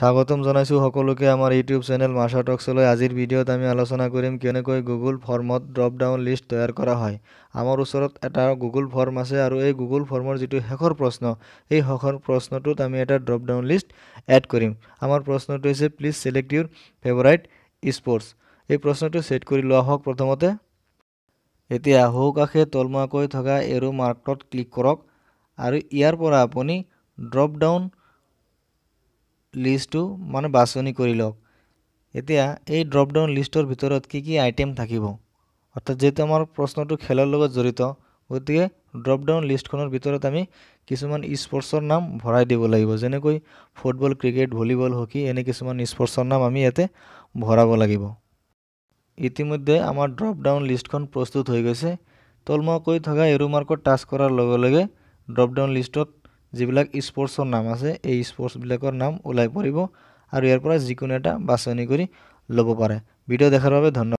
স্বাগতম জানাইছো সকলোকে আমাৰ ইউটিউব চেনেল মাসা টক্সলে আজিৰ ভিডিঅ'ত আমি আলোচনা কৰিম কেনেকৈ গুগল ফৰ্মত ড্ৰপ ডাউন লিস্ট তৈয়াৰ কৰা হয় আমাৰ ওচৰত এটা গুগল ফৰ্ম আছে আৰু এই গুগল ফৰ্মৰ যিটো শেষৰ প্ৰশ্ন এই শেষৰ প্ৰশ্নটোত আমি এটা ড্ৰপ ডাউন লিস্ট এড কৰিম আমাৰ প্ৰশ্নটো হৈছে please select your favourite sports এই প্ৰশ্নটো ছেট কৰি লোৱা হওক প্ৰথমতে এতিয়া সৌকাশে তলমুৱাকৈ থকা এৰো মাৰ্কত ক্লিক কৰক আৰু ইয়াৰ পৰা আপুনি ড্ৰপ ডাউন লিষ্টটো মানে বাছনি কৰি লওক এতিয়া এই ড্ৰপডাউন লিষ্টৰ ভিতৰত কি কি আইটেম থাকিব অৰ্থাৎ যিহেতু আমাৰ প্ৰশ্নটো খেলৰ লগত জড়িত গতিকে ড্ৰপডাউন লিষ্টখনৰ ভিতৰত আমি কিছুমান স্পৰ্টছৰ নাম ভৰাই দিব লাগিব যেনেকৈ ফুটবল ক্ৰিকেট ভলীবল হকী এনে কিছুমান স্পৰ্টছৰ নাম আমি ইয়াতে ভৰাব লাগিব ইতিমধ্যে আমাৰ ড্ৰপডাউন লিষ্টখন প্ৰস্তুত হৈ গৈছে তলমুৱাকৈ থকা এৰো মাৰ্কত টাছ কৰাৰ লগে লগে ড্ৰপডাউন লিষ্টত যিবিলাক স্পৰ্টছৰ নাম আছে এই স্পৰ্টছবিলাকৰ নাম ওলাই পৰিব আৰু ইয়াৰ পৰা যিকোনো এটা বাছনি কৰি ল'ব পাৰে ভিডিঅ' দেখাৰ বাবে ধন্যবাদ